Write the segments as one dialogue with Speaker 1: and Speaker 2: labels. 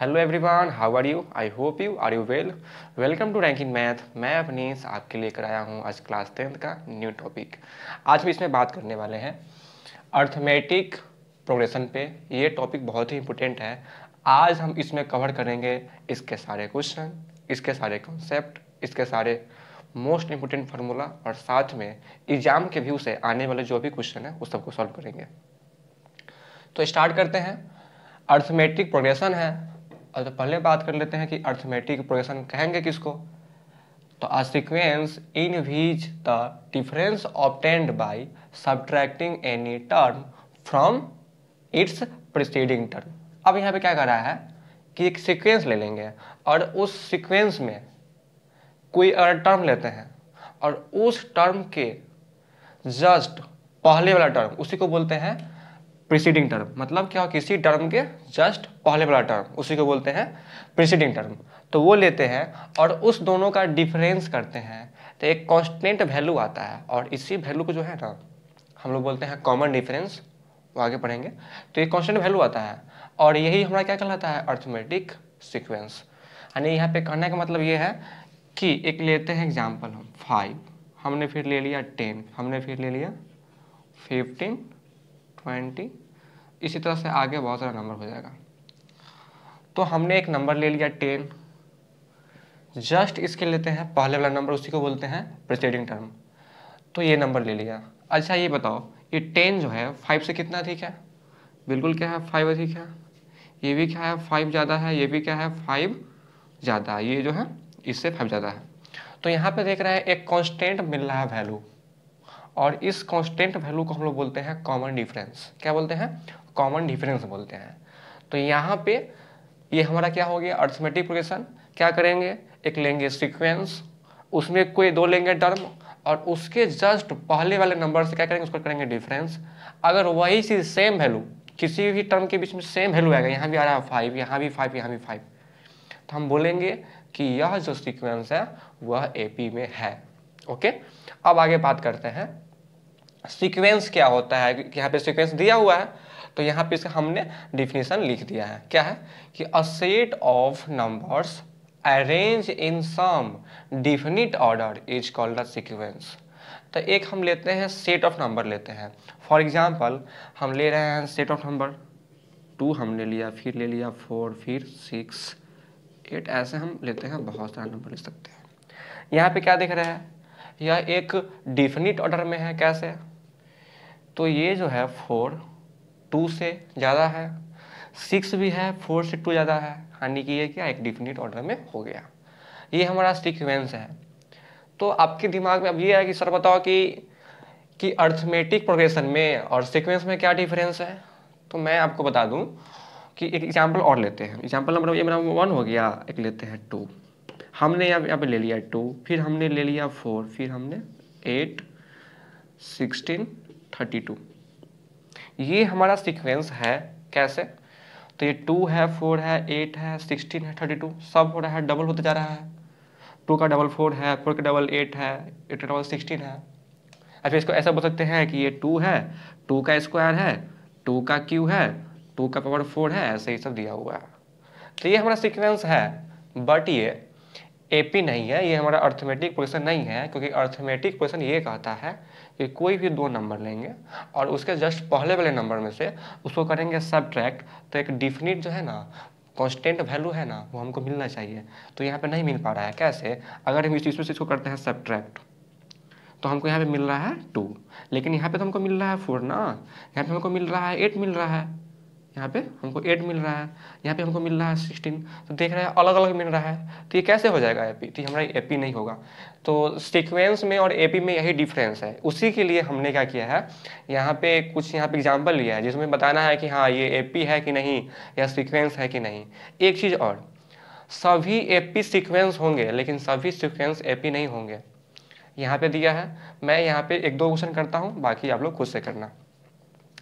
Speaker 1: hello everyone how are you I hope you are you well welcome to ranking math मैं अपनी आपके लिए कराया हूँ आज क्लास टेंथ का न्यू टॉपिक आज हम इसमें बात करने वाले हैं अर्थमेटिक प्रोग्रेशन पे ये टॉपिक बहुत ही इंपॉर्टेंट है आज हम इसमें कवर करेंगे इसके सारे क्वेश्चन इसके सारे कॉन्सेप्ट इसके सारे मोस्ट इम्पोर्टेंट फार्मूला और साथ में एग्जाम के व्यू से आने वाले जो भी क्वेश्चन है उस सबको सॉल्व करेंगे तो स्टार्ट करते हैं अर्थमेटिक प्रोग्रेशन है और तो पहले बात कर लेते हैं कि अर्थमेटिक प्रोग्रेशन कहेंगे किसको तो a sequence in which the difference obtained by subtracting any term from its preceding term अब यहाँ पे क्या कर रहा है कि एक सिक्वेंस ले लेंगे और उस सिक्वेंस में कोई अगर टर्म लेते हैं और उस टर्म के जस्ट पहले वाला टर्म उसी को बोलते हैं प्रिसीडिंग टर्म मतलब क्या किसी टर्म के जस्ट पहले वाला टर्म उसी को बोलते हैं प्रिसीडिंग टर्म तो वो लेते हैं और उस दोनों का डिफरेंस करते हैं तो एक कॉन्स्टेंट वैल्यू आता है और इसी वैल्यू को जो है ना हम लोग बोलते हैं कॉमन डिफरेंस वो आगे पढ़ेंगे तो एक कॉन्स्टेंट वैल्यू आता है और यही हमारा क्या कहलाता है अर्थमेटिक सिक्वेंस यानी यहाँ पे कहने का मतलब ये है कि एक लेते हैं एग्जाम्पल हम फाइव हमने फिर ले लिया टेन हमने फिर ले लिया फिफ्टीन ट्वेंटी इसी तरह से आगे बहुत सारा नंबर हो जाएगा तो हमने एक नंबर ले लिया टेन जस्ट इसके लेते हैं पहले वाला नंबर उसी को बोलते हैं प्रिसीडिंग टर्म तो ये नंबर ले लिया अच्छा ये बताओ ये टेन जो है फाइव से कितना अधिक है बिल्कुल क्या है फाइव अधिक है ये भी क्या है फाइव ज़्यादा है ये भी क्या है फाइव ज़्यादा ये जो है इससे फाइव ज़्यादा है तो यहाँ पे देख रहा है एक कॉन्स्टेंट मिल रहा है वैल्यू और इस कॉन्स्टेंट वैल्यू को हम लोग बोलते हैं कॉमन डिफरेंस क्या बोलते हैं कॉमन डिफरेंस बोलते हैं तो यहाँ पे ये हमारा क्या हो गया अर्थमेटिक प्रोग्रेशन क्या करेंगे एक लेंगे सिक्वेंस उसमें कोई दो लेंगे टर्म और उसके जस्ट पहले वाले नंबर से क्या करेंगे उसको करेंगे डिफरेंस अगर वही चीज सेम वैल्यू किसी भी टर्म के बीच में सेम वैल्यू आएगा यहाँ भी आ रहा है फाइव यहाँ भी फाइव यहाँ भी फाइव तो हम बोलेंगे कि यह जो सिक्वेंस है वह ए में है ओके अब आगे बात करते हैं सीक्वेंस क्या होता है कि यहाँ पे सीक्वेंस दिया हुआ है तो यहाँ पे इसका हमने डिफिनेशन लिख दिया है क्या है कि a set of numbers arrange in some definite order is called a sequence तो एक हम लेते हैं सेट ऑफ नंबर लेते हैं फॉर एग्जाम्पल हम ले रहे हैं सेट ऑफ नंबर टू हमने लिया फिर ले लिया फोर फिर सिक्स एट ऐसे हम लेते हैं बहुत सारे नंबर ले सकते हैं यहाँ पे क्या दिख रहा है यह एक डिफिनिट ऑर्डर में है कैसे तो ये जो है फोर टू से ज़्यादा है सिक्स भी है फोर से टू ज़्यादा है यानी कि ये क्या एक डिफिनिट ऑर्डर में हो गया ये हमारा सिक्वेंस है तो आपके दिमाग में अब ये है कि सर बताओ कि कि अर्थमेटिक प्रोग्रेशन में और सीक्वेंस में क्या डिफरेंस है तो मैं आपको बता दूं कि एक एग्जाम्पल और लेते हैं एग्जाम्पल नंबर ये मेरा वन हो गया एक लेते हैं टू हमने यहाँ यहाँ पे ले लिया टू फिर हमने ले लिया फोर फिर हमने एट सिक्सटीन थर्टी टू ये हमारा सीक्वेंस है कैसे तो ये टू है फोर है एट है सिक्सटीन है थर्टी टू सब हो रहा है डबल होता जा रहा है टू का डबल फोर है फोर का डबल एट है एट का डबल सिक्सटीन है अच्छा इसको ऐसा बोल सकते हैं कि ये टू है टू का स्क्वायर है टू का क्यू है टू का पावर फोर है ऐसे ही सब दिया हुआ है तो ये हमारा सीक्वेंस है बट ये ए पी नहीं है ये हमारा अर्थमेटिक पोजिशन नहीं है क्योंकि अर्थमेटिक पोजिशन ये कहता है कि कोई भी दो नंबर लेंगे और उसके जस्ट पहले वाले नंबर में से उसको करेंगे सब्ट्रैक्ट तो एक डिफिनिट जो है ना कॉन्स्टेंट वैल्यू है ना वो हमको मिलना चाहिए तो यहाँ पे नहीं मिल पा रहा है कैसे अगर हम इस चीज़ इसको करते हैं सब्ट्रैक्ट तो हमको यहाँ पे मिल रहा है टू लेकिन यहाँ पे तो हमको मिल रहा है फोर ना यहाँ पे हमको मिल रहा है एट मिल रहा है यहाँ पे हमको एट मिल रहा है यहाँ पे हमको मिल रहा है सिक्सटीन तो देख रहे हैं अलग अलग मिल रहा है तो ये कैसे हो जाएगा ए पी तो हमारा ए पी नहीं होगा तो सीक्वेंस में और ए पी में यही डिफरेंस है उसी के लिए हमने क्या किया है यहाँ पे कुछ यहाँ पे एग्जाम्पल लिया है जिसमें बताना है कि हाँ ये ए पी है कि नहीं या सिक्वेंस है कि नहीं एक चीज़ और सभी ए पी सिक्वेंस होंगे लेकिन सभी सिक्वेंस ए पी नहीं होंगे यहाँ पे दिया है मैं यहाँ पे एक दो क्वेश्चन करता हूँ बाकी आप लोग खुद से करना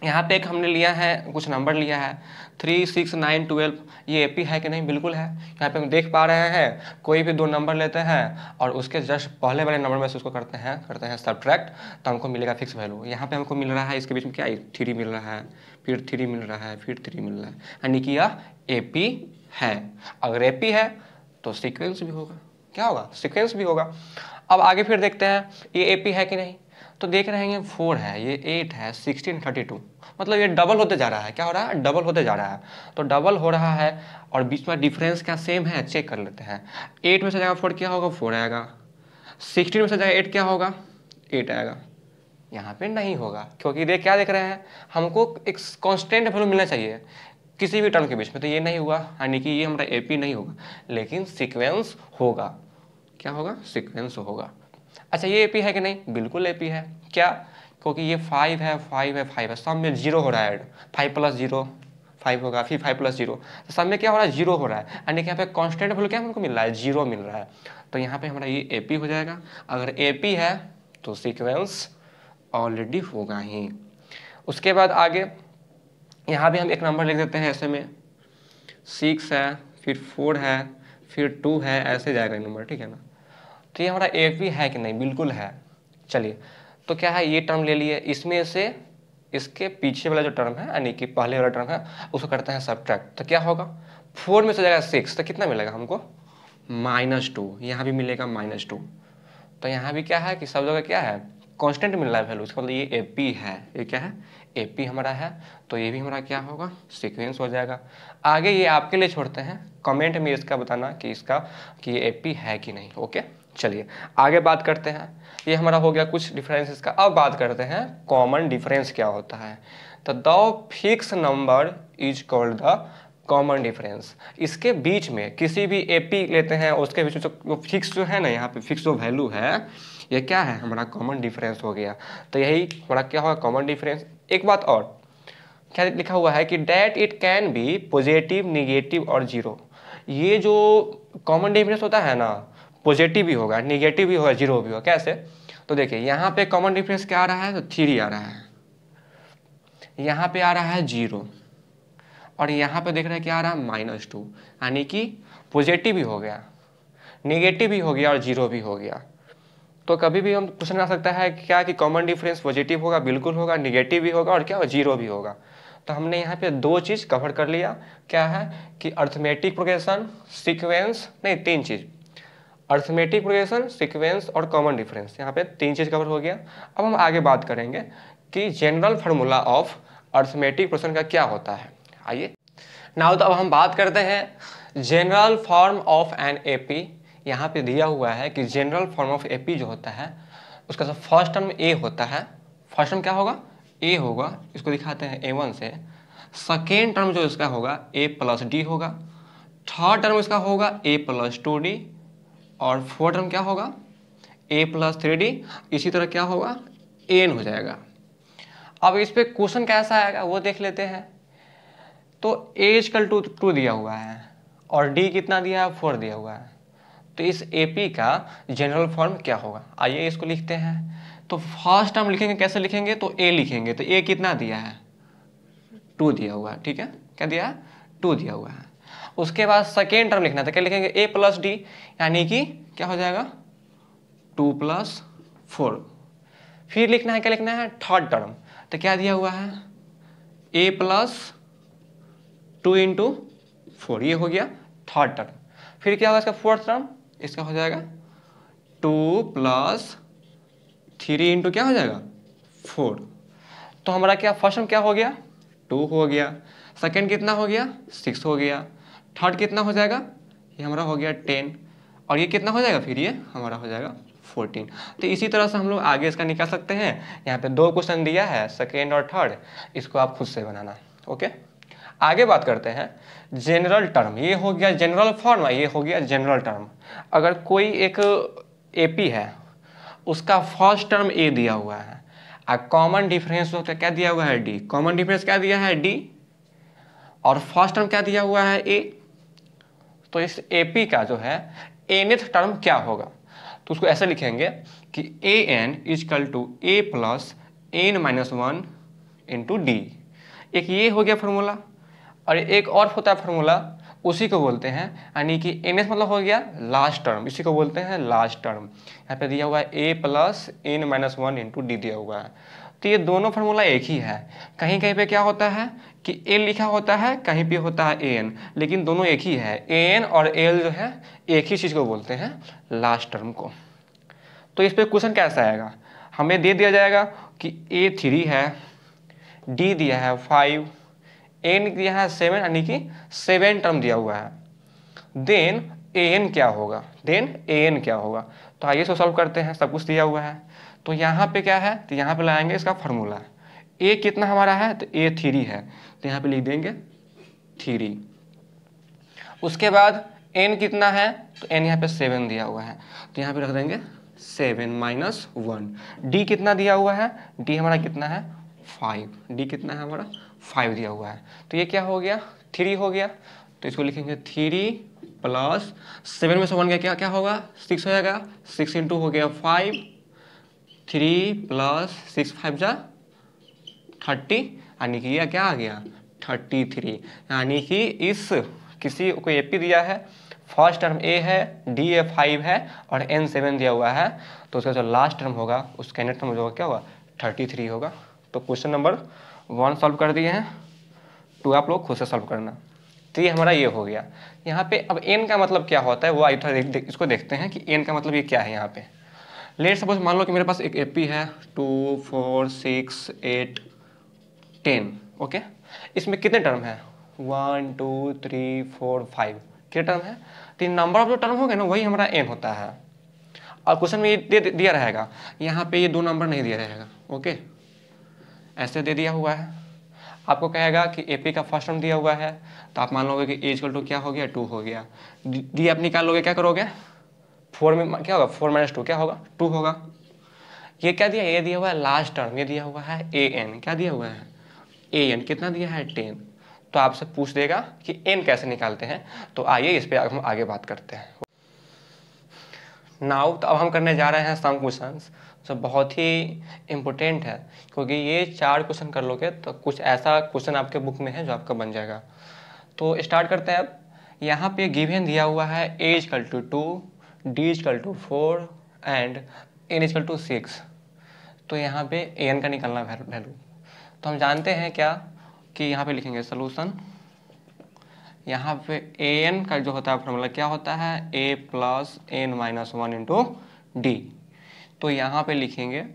Speaker 1: यहाँ पे एक हमने लिया है कुछ नंबर लिया है थ्री सिक्स नाइन ट्वेल्व ये ए पी है कि नहीं बिल्कुल है यहाँ पे हम देख पा रहे हैं कोई भी दो नंबर लेते हैं और उसके जस्ट पहले वाले नंबर में से उसको करते हैं करते हैं सब्ट्रैक्ट तो हमको मिलेगा फिक्स वैल्यू यहाँ पे हमको मिल रहा है इसके बीच में क्या थ्री मिल रहा है फिर थ्री मिल रहा है फिर थ्री मिल रहा है यानी कि यह ए पी है अगर ए पी है तो सिक्वेंस भी होगा क्या होगा सिक्वेंस भी होगा अब आगे फिर देखते हैं ये ए पी है कि नहीं तो देख रहे हैं फोर है ये एट है सिक्सटीन थर्टी टू मतलब ये डबल होते जा रहा है क्या हो रहा है डबल होते जा रहा है तो डबल हो रहा है और बीच में डिफरेंस क्या सेम है चेक कर लेते हैं एट में से जाएगा फोर क्या होगा फोर आएगा सिक्सटीन में से जाएगा एट क्या होगा एट आएगा यहाँ पे नहीं होगा क्योंकि देख क्या देख रहे हैं हमको एक कॉन्स्टेंट वैल्यू मिलना चाहिए किसी भी टर्म के बीच में तो ये नहीं हुआ यानी कि ये हमारा ए नहीं होगा लेकिन सिक्वेंस होगा क्या होगा सिक्वेंस होगा अच्छा ये ए है कि नहीं बिल्कुल ए है क्या क्योंकि ये फाइव है फाइव है फाइव है सब में जीरो हो रहा है add five plus zero five होगा फिर फाइव प्लस जीरो तो सब में क्या हो रहा है जीरो हो रहा है यानी कि यहाँ पे कॉन्स्टेंट वैल्यू क्या हमको मिल रहा है जीरो मिल रहा है तो यहाँ पे हमारा ये ए हो जाएगा अगर ए है तो सिक्वेंस ऑलरेडी होगा ही उसके बाद आगे यहाँ भी हम एक नंबर लिख देते हैं ऐसे में सिक्स है फिर फोर है फिर टू है ऐसे जाएगा नंबर ठीक है ना तो ये हमारा ए पी है कि नहीं बिल्कुल है चलिए तो क्या है ये टर्म ले लिए इसमें से इसके पीछे वाला जो टर्म है यानी कि पहले वाला टर्म है उसको करते हैं सब तो क्या होगा फोर में से जाएगा सिक्स तो कितना मिलेगा हमको माइनस टू यहाँ भी मिलेगा माइनस टू तो यहाँ भी क्या है कि सब जगह क्या है कांस्टेंट मिल रहा है वैल्यू इसका मतलब ये ए पी है ये क्या है ए पी हमारा है तो ये भी हमारा क्या होगा सीक्वेंस हो जाएगा आगे ये आपके लिए छोड़ते हैं कमेंट में इसका बताना कि इसका कि ये ए पी है कि नहीं ओके चलिए आगे बात करते हैं ये हमारा हो गया कुछ डिफरेंसेस का अब बात करते हैं कॉमन डिफरेंस क्या होता है तो the fix number is called the common difference इसके बीच में किसी भी एपी लेते हैं उसके बीच में जो फिक्स जो है ना यहाँ पे फिक्स जो वैल्यू है ये क्या है हमारा कॉमन डिफरेंस हो गया तो यही हमारा क्या होगा कॉमन डिफरेंस एक बात और क्या लिखा हुआ है कि that it can be positive negative और जीरो ये जो कॉमन डिफरेंस होता है ना पॉजिटिव भी होगा निगेटिव भी होगा जीरो भी होगा कैसे तो देखिए यहाँ पे कॉमन डिफरेंस क्या आ रहा है तो थ्री आ रहा है यहाँ पे आ रहा है जीरो और यहाँ पे देख रहे हैं क्या आ रहा है माइनस टू यानी कि पॉजिटिव भी हो गया निगेटिव भी हो गया और जीरो भी हो गया तो कभी भी हम क्वेश्चन आ सकता है क्या कि कॉमन डिफरेंस पॉजिटिव होगा बिल्कुल होगा निगेटिव भी होगा और क्या जीरो भी होगा तो हमने यहाँ पे दो चीज़ कवर कर लिया क्या है कि अर्थमेटिक प्रोग्रेशन सीक्वेंस नहीं तीन चीज़ अर्थमेटिक प्रोग्रेशन सिक्वेंस और कॉमन डिफरेंस यहाँ पे तीन चीज़ कवर हो गया अब हम आगे बात करेंगे कि general formula of arithmetic progression का क्या होता है आइए नाउ तो अब हम बात करते हैं general form of N A P यहाँ पे दिया हुआ है कि general form of A P जो होता है उसका सब फर्स्ट टर्म ए होता है फर्स्ट टर्म क्या होगा ए होगा इसको दिखाते हैं ए वन से सेकेंड टर्म जो इसका होगा ए प्लस डी होगा थर्ड टर्म इसका होगा ए प्लस टू डी और फोर टर्म क्या होगा ए प्लस थ्री डी इसी तरह क्या होगा एन हो जाएगा अब इस पर क्वेश्चन कैसा आएगा वो देख लेते हैं तो ए कल टू टू दिया हुआ है और डी कितना दिया है फोर दिया हुआ है तो इस ए पी का जनरल फॉर्म क्या होगा आइए इसको लिखते हैं तो फर्स्ट टर्म लिखेंगे कैसे लिखेंगे तो ए लिखेंगे तो ए कितना दिया है टू दिया हुआ है ठीक है क्या दिया है टू दिया हुआ है उसके बाद सेकेंड टर्म लिखना था तो क्या लिखेंगे ए प्लस डी यानी कि क्या हो जाएगा टू प्लस फोर फिर लिखना है क्या लिखना है थर्ड टर्म तो क्या दिया हुआ है a plus two into four ये हो गया थर्ड टर्म फिर क्या होगा इसका फोर्थ टर्म इसका हो जाएगा टू प्लस थ्री इंटू क्या हो जाएगा फोर तो हमारा क्या फर्स्ट टर्म क्या हो गया टू हो गया सेकेंड कितना हो गया सिक्स हो गया थर्ड कितना हो जाएगा ये हमारा हो गया टेन और ये कितना हो जाएगा फिर ये हमारा हो जाएगा फोर्टीन तो इसी तरह से हम लोग आगे इसका निकाल सकते हैं यहाँ पे दो क्वेश्चन दिया है सेकेंड और थर्ड इसको आप खुद से बनाना ओके आगे बात करते हैं जनरल टर्म ये हो गया जनरल फॉर्म ये हो गया जनरल टर्म अगर कोई एक एपी है उसका फर्स्ट टर्म ए दिया हुआ है और कॉमन डिफरेंस होता क्या दिया हुआ है डी कॉमन डिफरेंस क्या दिया है डी और फर्स्ट टर्म क्या दिया हुआ है ए तो इस ए का जो है एनथ टर्म क्या होगा तो उसको ऐसे लिखेंगे कि a n equal to a plus n minus one into d एक ये हो गया फॉर्मूला और एक और होता है फॉर्मूला उसी को बोलते हैं यानी कि एन एथ मतलब हो गया लास्ट टर्म इसी को बोलते हैं लास्ट टर्म यहाँ पे दिया हुआ है a plus n minus one into d दिया हुआ है तो ये दोनों फार्मूला एक ही है कहीं कहीं पे क्या होता है कि ए लिखा होता है कहीं पे होता है ए एन लेकिन दोनों एक ही है ए एन और एल जो है एक ही चीज़ को बोलते हैं लास्ट टर्म को तो इस पर क्वेश्चन कैसा आएगा हमें दे दिया जाएगा कि ए थ्री है डी दिया है फाइव एन दिया है सेवन यानी कि सेवन टर्म दिया हुआ है देन ए एन क्या होगा देन ए एन क्या होगा तो आइए इसको सॉल्व करते हैं सब कुछ दिया हुआ है तो यहाँ पे क्या है तो यहाँ पे लाएंगे इसका फॉर्मूला ए कितना हमारा है तो ए थ्री है तो यहाँ पे लिख देंगे थ्री उसके बाद एन कितना है तो एन यहाँ पे सेवन दिया हुआ है तो यहाँ पे रख देंगे सेवन माइनस वन डी कितना दिया हुआ है डी हमारा कितना है फाइव डी कितना है हमारा फाइव दिया हुआ है तो ये क्या हो गया थ्री हो गया तो इसको लिखेंगे थ्री प्लस सेवन में से वन का क्या क्या होगा सिक्स हो जाएगा सिक्स इंटू हो गया five three plus six five जा थर्टी यानी कि यह क्या आ गया थर्टी थ्री यानी कि इस किसी को ए पी दिया है फर्स्ट टर्म ए है डी ए फाइव है और एन सेवन दिया हुआ है तो उसका जो लास्ट टर्म होगा उसके नेट टर्म जो क्या होगा थर्टी थ्री होगा तो क्वेश्चन नंबर वन सॉल्व कर दिए हैं टू आप लोग खुद से सॉल्व करना तो ये हमारा ये हो गया यहाँ पे अब एन का मतलब क्या होता है वो आई थोड़ा देख, इसको देखते हैं कि एन का मतलब ये क्या है यहाँ पे लेट सपोज मान लो कि मेरे पास एक ए पी है two four six eight ten okay इसमें कितने टर्म हैं one two three four five कितने टर्म है तीन नंबर ऑफ जो टर्म होंगे ना वही हमारा एन होता है और क्वेश्चन में ये दे दिया रहेगा यहाँ पे ये दो नंबर नहीं दिया रहेगा ओके ऐसे दे दिया हुआ है आपको कहेगा कि ए पी का फर्स्ट टर्म दिया हुआ है तो आप मान लोगे कि एज कल टू क्या हो गया टू हो गया डी आप निकाल लोगे क्या करोगे फोर में क्या होगा फोर माइनस टू क्या होगा टू होगा ये क्या दिया ये दिया हुआ है लास्ट टर्म ये दिया हुआ है ए एन क्या दिया हुआ है ए एन कितना दिया है टेन तो आपसे पूछ देगा कि एन कैसे निकालते हैं तो आइए इस पर हम आगे बात करते हैं नाउ तो अब हम करने जा रहे हैं सम क्वेश्चन जो बहुत ही इम्पोर्टेंट है क्योंकि ये चार क्वेश्चन कर लोगे तो कुछ ऐसा क्वेश्चन आपके बुक में है जो आपका बन जाएगा तो स्टार्ट करते हैं अब यहाँ पे गिवन दिया हुआ है a equal to two d equal to four and n equal to six तो यहाँ पे ए एन का निकलना वैल्यू तो हम जानते हैं क्या कि यहाँ पे लिखेंगे सोलूशन यहाँ पे ए एन का जो होता है फॉर्मूला क्या होता है a plus n minus one into d तो यहाँ पे लिखेंगे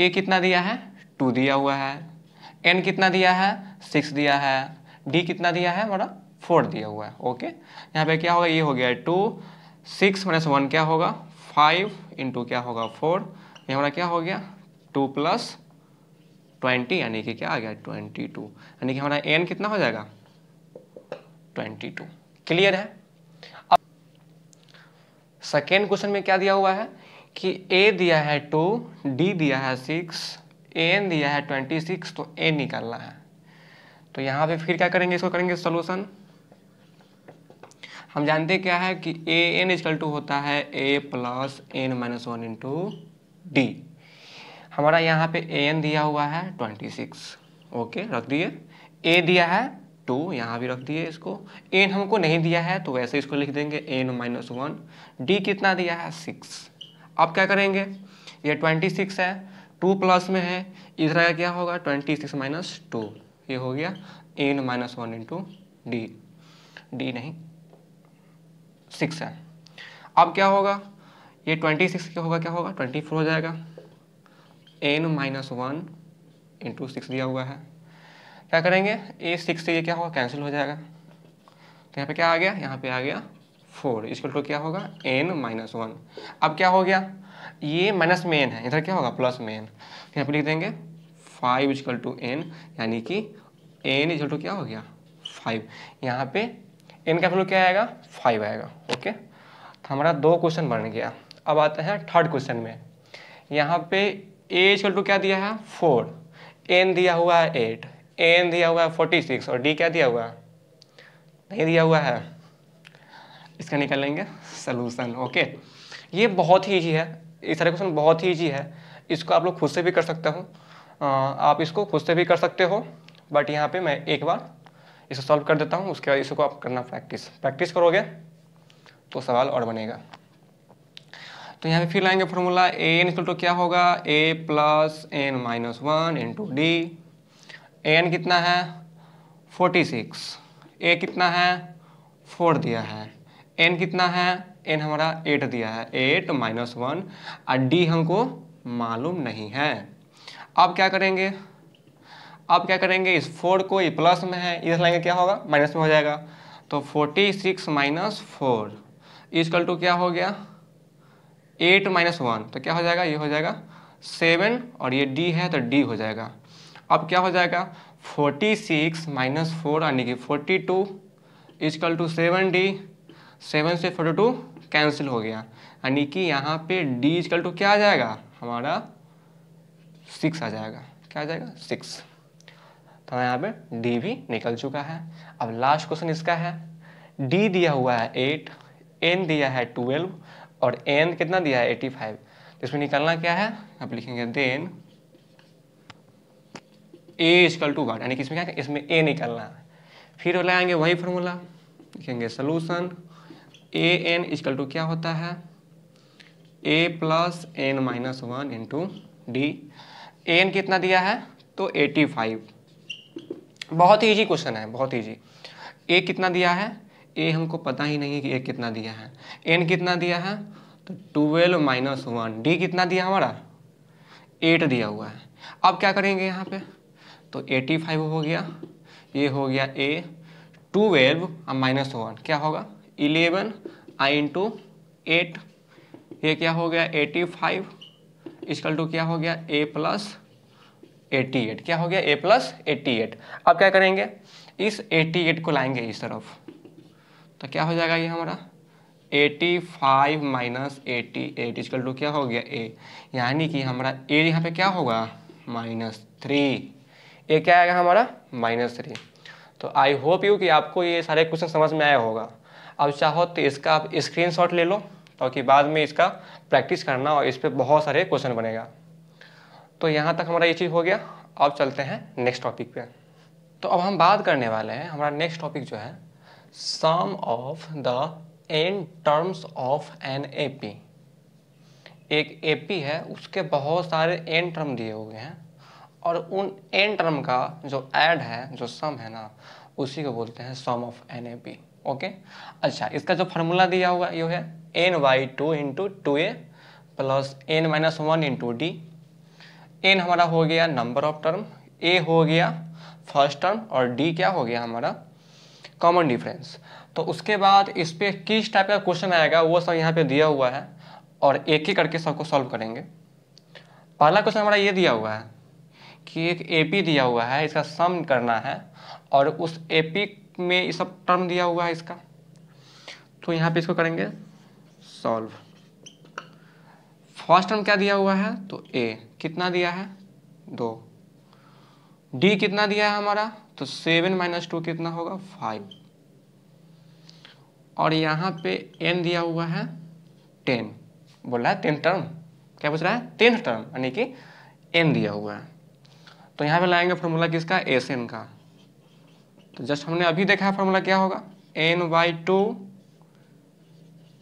Speaker 1: ए कितना दिया है टू दिया हुआ है एन कितना दिया है सिक्स दिया है डी कितना दिया है हमारा फोर दिया हुआ है ओके यहाँ पे क्या होगा ये हो गया टू सिक्स माइनस वन क्या होगा फाइव इंटू क्या होगा फोर ये हमारा क्या हो गया टू प्लस ट्वेंटी यानी कि क्या आ गया ट्वेंटी टू यानी कि हमारा एन कितना हो जाएगा ट्वेंटी टू क्लियर है अब सेकेंड क्वेश्चन में क्या दिया हुआ है कि ए दिया है टू डी दिया है सिक्स एन दिया है ट्वेंटी सिक्स तो ए निकालना है तो यहाँ पे फिर क्या करेंगे इसको करेंगे सोल्यूशन हम जानते क्या है कि ए एन इजकल टू होता है a plus n minus one into d हमारा यहाँ पे ए एन दिया हुआ है ट्वेंटी सिक्स ओके रख दिए ए दिया है टू यहाँ भी रख दिए इसको एन हमको नहीं दिया है तो वैसे इसको लिख देंगे एन माइनस वन डी कितना दिया है सिक्स अब क्या करेंगे ये ट्वेंटी सिक्स है टू प्लस में है इधर का क्या होगा ट्वेंटी सिक्स माइनस टू ये हो गया n minus one into d d नहीं सिक्स है अब क्या होगा ये ट्वेंटी सिक्स होगा क्या होगा ट्वेंटी फोर हो जाएगा n minus one into six दिया हुआ है क्या करेंगे ए सिक्स से ये क्या होगा कैंसिल हो जाएगा तो यहाँ पे क्या आ गया यहाँ पे आ गया फोर इसको टू क्या होगा एन माइनस वन अब क्या हो गया ये माइनस में एन है इधर क्या होगा प्लस में एन तो यहाँ पे लिख देंगे फाइव इजकल टू एन यानी कि एन इजकल टू क्या हो गया फाइव यहाँ पे एन का वैल्यू क्या आएगा फाइव आएगा ओके तो हमारा दो क्वेश्चन बन गया अब आते हैं थर्ड क्वेश्चन में यहाँ पे ए इक्वल टू क्या दिया है फोर एन दिया हुआ है एट एन दिया हुआ है फोर्टी सिक्स और डी क्या दिया हुआ है नहीं दिया हुआ है इसका निकाल लेंगे सलूशन ओके ये बहुत ही ईजी है ये सारे क्वेश्चन बहुत ही ईजी है इसको आप लोग खुद से भी कर सकते हो आप इसको खुद से भी कर सकते हो बट यहाँ पे मैं एक बार इसको सॉल्व कर देता हूँ उसके बाद इसको आप करना प्रैक्टिस प्रैक्टिस करोगे तो सवाल और बनेगा तो यहाँ पे फिर लाएंगे फॉर्मूला एन इक्वल टू क्या होगा a plus n minus one into d n कितना है फोर्टी सिक्स ए कितना है फोर दिया है एन कितना है एन हमारा एट दिया है एट माइनस वन और डी हमको मालूम नहीं है अब क्या करेंगे अब क्या करेंगे इस फोर को ये प्लस में है इधर लाएंगे क्या होगा माइनस में हो जाएगा तो forty six minus four equal to क्या हो गया एट माइनस वन तो क्या हो जाएगा ये हो जाएगा सेवन और ये डी है तो डी हो जाएगा अब क्या हो जाएगा फोर्टी सिक्स माइनस फोर यानी कि forty two equal to seven d seven से फोर्टी टू कैंसिल हो गया यानी कि यहाँ पे डी इजकल टू क्या आ जाएगा हमारा सिक्स आ जाएगा क्या आ जाएगा सिक्स तो यहाँ पे डी भी निकल चुका है अब लास्ट क्वेश्चन इसका है डी दिया हुआ है एट एन दिया है ट्वेल्व और एन कितना दिया है 85 फाइव तो इसमें निकालना क्या है आप लिखेंगे then a equal to one यानी कि इसमें क्या इसमें ए निकालना है फिर लगाएंगे वही फॉर्मूला लिखेंगे solution a n equal to क्या होता है a plus n minus one into d n कितना दिया है तो 85 बहुत ही ईजी क्वेश्चन है बहुत ईजी ए कितना दिया है ए हमको पता ही नहीं है कि ए कितना दिया है एन कितना दिया है तो ट्वेल्व माइनस वन डी कितना दिया हमारा एट दिया हुआ है अब क्या करेंगे यहाँ पे तो एटी फाइव हो गया ये हो गया ए ट्वेल्व और माइनस वन क्या होगा इलेवन आई इंटू एट ये क्या हो गया एटी फाइव इसकल टू क्या हो गया ए प्लस एटी एट क्या हो गया ए प्लस एटी एट अब क्या करेंगे इस एटी एट को लाएंगे इस तरफ तो क्या हो जाएगा ये हमारा 85 five minus eighty eight equal to क्या हो गया ए यानी कि हमारा ए यहाँ पे क्या होगा माइनस थ्री ए क्या आएगा हमारा माइनस थ्री तो आई होप यू कि आपको ये सारे क्वेश्चन समझ में आया होगा अब चाहो तो इसका आप स्क्रीन शॉट ले लो ताकि बाद में इसका प्रैक्टिस करना और इस पर बहुत सारे क्वेश्चन बनेगा तो यहाँ तक हमारा ये चीज़ हो गया अब चलते हैं नेक्स्ट टॉपिक पे तो अब हम बात करने वाले हैं हमारा नेक्स्ट टॉपिक जो है sum of the n terms of an AP एक AP है उसके बहुत सारे n टर्म दिए हुए हैं और उन n टर्म का जो एड है जो सम है ना उसी को बोलते हैं sum of N A P okay अच्छा इसका जो फार्मूला दिया हुआ ये है n by two into two a plus n minus one into d n हमारा हो गया नंबर ऑफ टर्म ए हो गया फर्स्ट टर्म और डी क्या हो गया हमारा कॉमन डिफरेंस तो उसके बाद इस पर किस टाइप का क्वेश्चन आएगा वो सब यहाँ पे दिया हुआ है और एक ही करके सबको सॉल्व करेंगे पहला क्वेश्चन हमारा ये दिया हुआ है कि एक एपी दिया हुआ है इसका सम करना है और उस एपी में ये सब टर्म दिया हुआ है इसका तो यहाँ पे इसको करेंगे सॉल्व फर्स्ट टर्म क्या दिया हुआ है तो ए कितना दिया है दो डी कितना दिया है हमारा तो सेवन माइनस टू कितना होगा फाइव और यहाँ पे एन दिया हुआ है टेन बोल रहा है टेन टर्म क्या पूछ रहा है टेन टर्म यानी कि एन दिया हुआ है तो यहाँ पे लाएंगे फॉर्मूला किसका एस एन का तो जस्ट हमने अभी देखा है फॉर्मूला क्या होगा n by two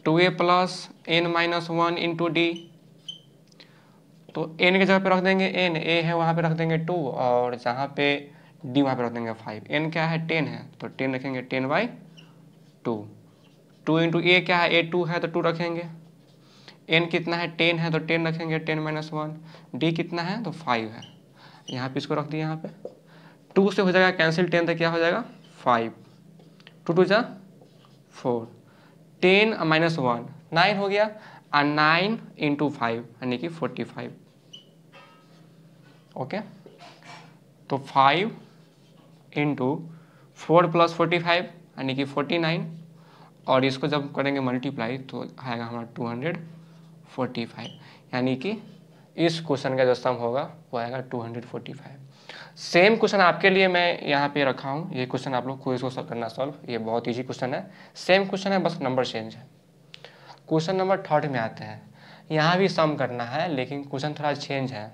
Speaker 1: two a plus n minus one into d तो एन की जगह पे रख देंगे एन ए है वहाँ पे रख देंगे टू और जहाँ पे डी वहाँ पर रख देंगे फाइव एन क्या है टेन है तो टेन रखेंगे ten by two two into a क्या है ए टू है तो टू रखेंगे एन कितना है टेन है तो टेन रखेंगे टेन माइनस वन डी कितना है तो फाइव है यहाँ पे इसको रख दिया यहाँ पे टू से हो जाएगा कैंसिल टेन तो क्या हो जाएगा फाइव टू टू जा four ten minus one nine हो गया और नाइन इंटू फाइव यानी कि फोर्टी फाइव ओके तो five into four plus forty five यानी कि फोर्टी नाइन और इसको जब करेंगे मल्टीप्लाई तो आएगा हमारा टू हंड्रेड फोर्टी फाइव यानी कि इस क्वेश्चन का जो सम होगा वो आएगा two hundred forty five same question आपके लिए मैं यहाँ पे रखा हूँ ये क्वेश्चन आप लोग खुद इसको करना सॉल्व ये बहुत इजी क्वेश्चन है सेम क्वेश्चन है बस नंबर चेंज है क्वेश्चन नंबर थर्ड में आते हैं यहाँ भी सम करना है लेकिन क्वेश्चन थोड़ा चेंज है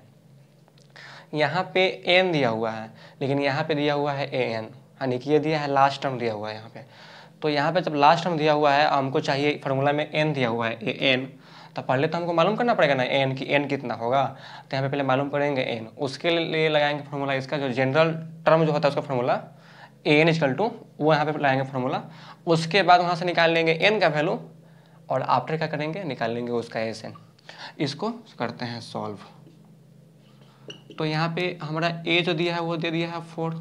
Speaker 1: यहाँ पे एन दिया हुआ है लेकिन यहाँ पे दिया हुआ है ए एन यानी कि ये दिया है लास्ट टर्म दिया हुआ है यहाँ पे तो यहाँ पे जब लास्ट टर्म दिया हुआ है हमको चाहिए फार्मूला में एन दिया हुआ है ए एन तो पहले तो हमको मालूम करना पड़ेगा ना एन की एन कितना होगा तो यहाँ पे पहले मालूम करेंगे एन उसके लिए लगाएंगे फार्मूला इसका जो जनरल टर्म जो होता है उसका formula a n equal to वो यहाँ पे लगाएंगे फार्मूला उसके बाद वहाँ से निकाल लेंगे एन का वैल्यू और आफ्टर क्या करेंगे निकाल लेंगे उसका एस एन इसको करते हैं सॉल्व तो यहाँ पे हमारा ए जो दिया है वो दे दिया है फोर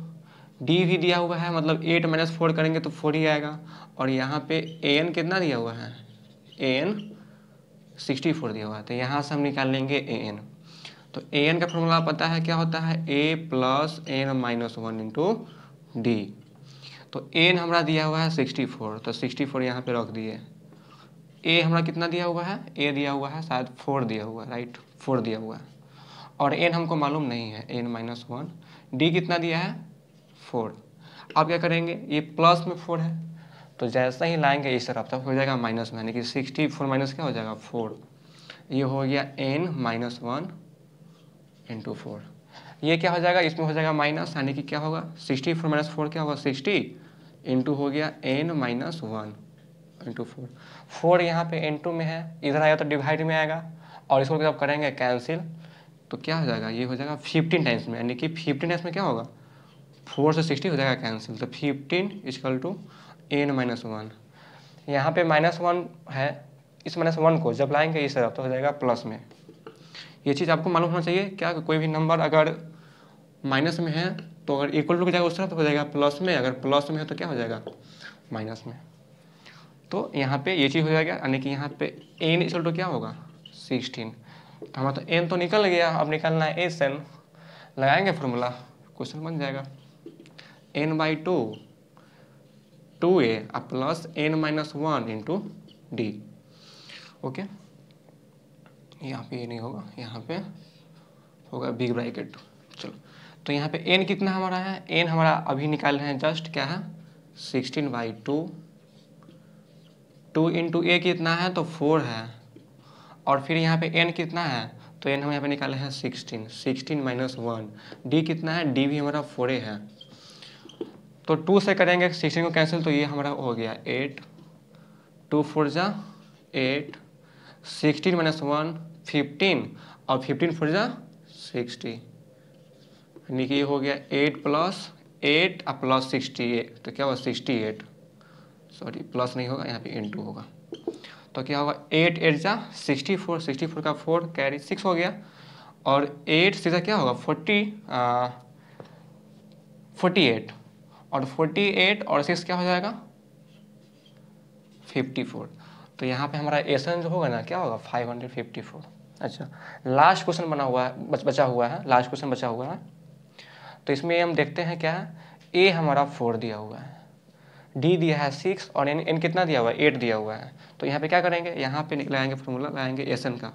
Speaker 1: डी भी दिया हुआ है मतलब एट माइनस फोर करेंगे तो फोर ही आएगा और यहाँ पे ए एन कितना दिया हुआ है ए एन सिक्सटी फोर दिया हुआ है तो यहाँ से हम निकाल लेंगे ए एन तो ए एन का फॉर्मूला पता है क्या होता है a plus n minus one into d तो एन हमारा दिया हुआ है सिक्सटी फोर तो सिक्सटी फोर यहाँ पर रख दिए ए हमारा कितना दिया हुआ है ए दिया हुआ है शायद फोर दिया हुआ है राइट फोर दिया हुआ है और एन हमको मालूम नहीं है एन माइनस वन डी कितना दिया है फोर आप क्या करेंगे ये प्लस में फोर है तो जैसा ही लाएंगे इस तरफ तब हो जाएगा माइनस में यानी कि सिक्सटी फोर माइनस क्या हो जाएगा फोर ये हो गया n minus one into four ये क्या हो जाएगा इसमें हो जाएगा माइनस यानी कि क्या होगा सिक्सटी फोर माइनस फोर क्या होगा सिक्सटी इंटू हो गया n minus one into four four यहाँ पे एन टू में है इधर आएगा तो डिवाइड में आएगा और इसको जब करेंगे कैंसिल तो क्या हो जाएगा ये हो जाएगा फिफ्टीन टाइम्स में यानी कि फिफ्टीन टाइम्स में क्या होगा फोर से सिक्सटी हो जाएगा कैंसिल तो fifteen equal to n minus one यहाँ पे माइनस वन है इस माइनस वन को जब लाएंगे इस तरफ तो हो जाएगा प्लस में ये चीज़ आपको मालूम होना चाहिए क्या कोई भी नंबर अगर माइनस में है तो अगर इक्वल टू जाएगा उस तरफ तो हो जाएगा प्लस में अगर प्लस में है तो क्या हो जाएगा माइनस में तो यहाँ पे ये चीज़ हो जाएगा यानी कि यहाँ पे एन इजल टू क्या होगा सिक्सटीन तो हमारा तो एन तो निकल गया अब निकलना है एस एन लगाएंगे फॉर्मूला क्वेश्चन बन जाएगा n by two two a plus n minus one into d okay यहाँ पे ये नहीं होगा यहाँ पे होगा बिग ब्रैकेट चलो तो यहाँ पे एन कितना हमारा है एन हमारा अभी निकाल रहे हैं जस्ट क्या है sixteen by two two into a कितना है तो फोर है और फिर यहाँ पे एन कितना है तो एन हम यहाँ पे निकाले हैं sixteen sixteen minus one d कितना है डी भी हमारा फोर है तो टू से करेंगे सिक्सटीन को कैंसिल तो ये हमारा हो गया एट टू फोर जा eight sixteen minus one fifteen और फिफ्टीन फोर जा सिक्सटी यानी कि ये हो गया एट प्लस एट और प्लस सिक्सटी एट तो क्या हुआ सिक्सटी एट सॉरी प्लस नहीं होगा यहाँ पे इन टू होगा तो क्या होगा एट एट जा सिक्सटी फोर सिक्सटी फोर का फोर कैरी सिक्स हो गया और एट सीधा क्या होगा फोर्टी फोर्टी एट और फोर्टी एट और सिक्स क्या हो जाएगा फिफ्टी फोर तो यहाँ पे हमारा एसन जो होगा ना क्या होगा फाइव हंड्रेड फिफ्टी फोर अच्छा लास्ट क्वेश्चन बना हुआ है बच, बचा हुआ है लास्ट क्वेश्चन बचा हुआ है तो इसमें हम देखते हैं क्या है ए हमारा फोर दिया हुआ है डी दिया है सिक्स और एन एन कितना दिया हुआ है एट दिया हुआ है तो यहाँ पे क्या करेंगे यहाँ पे लगाएंगे फॉर्मूला लगाएंगे एस एन का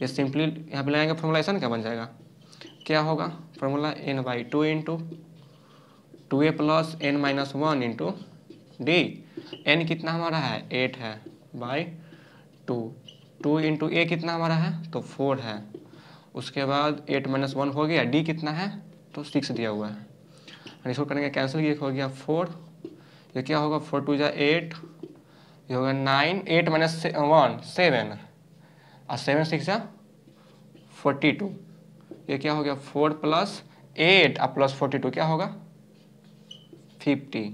Speaker 1: ये सिंपली यहाँ पे लगाएंगे फॉर्मूला एस एन का बन जाएगा क्या होगा formula n by two into two a plus n minus one into d n कितना हमारा है एट है by two two into a कितना हमारा है तो फोर है उसके बाद एट माइनस वन हो गया डी कितना है तो सिक्स दिया हुआ है इसको करेंगे कैंसिल ये हो गया फोर ये क्या होगा फोर टू जै एट ये होगा nine eight minus one seven और सेवन सिक्स जा फोर्टी टू ये क्या हो गया फोर प्लस एट और प्लस फोर्टी टू क्या होगा फिफ्टी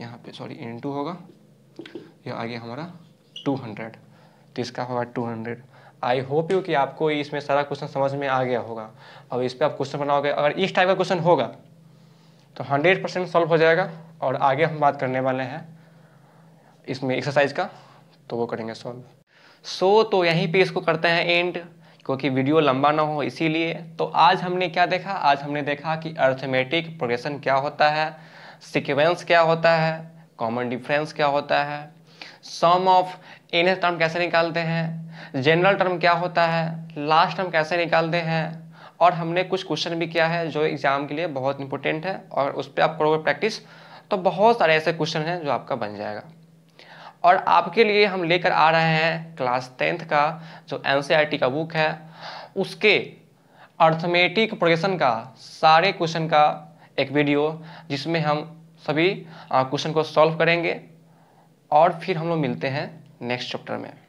Speaker 1: यहाँ पे सॉरी इन टू होगा ये आ गया हमारा टू हंड्रेड तो इसका होगा two hundred I hope you कि आपको इसमें सारा क्वेश्चन समझ में आ गया होगा अब इस पर आप क्वेश्चन बनाओगे अगर इस टाइप का क्वेश्चन होगा तो हंड्रेड परसेंट सॉल्व हो जाएगा और आगे हम बात करने वाले हैं इसमें एक्सरसाइज का तो वो करेंगे सॉल्व सो so, तो यहीं पे इसको करते हैं एंड क्योंकि वीडियो लंबा ना हो इसीलिए तो आज हमने क्या देखा आज हमने देखा कि अर्थमेटिक प्रोग्रेशन क्या होता है सिक्वेंस क्या होता है कॉमन डिफरेंस क्या होता है सम ऑफ एन टर्म कैसे निकालते हैं जनरल टर्म क्या होता है लास्ट टर्म कैसे निकालते हैं और हमने कुछ क्वेश्चन भी किया है जो एग्ज़ाम के लिए बहुत इंपॉर्टेंट है और उस पर आप करोगे प्रैक्टिस तो बहुत सारे ऐसे क्वेश्चन हैं जो आपका बन जाएगा और आपके लिए हम लेकर आ रहे हैं क्लास टेंथ का जो एन e का बुक है उसके अर्थमेटिक प्रोग्रेशन का सारे क्वेश्चन का एक वीडियो जिसमें हम सभी क्वेश्चन को सॉल्व करेंगे और फिर हम लोग मिलते हैं नेक्स्ट चैप्टर में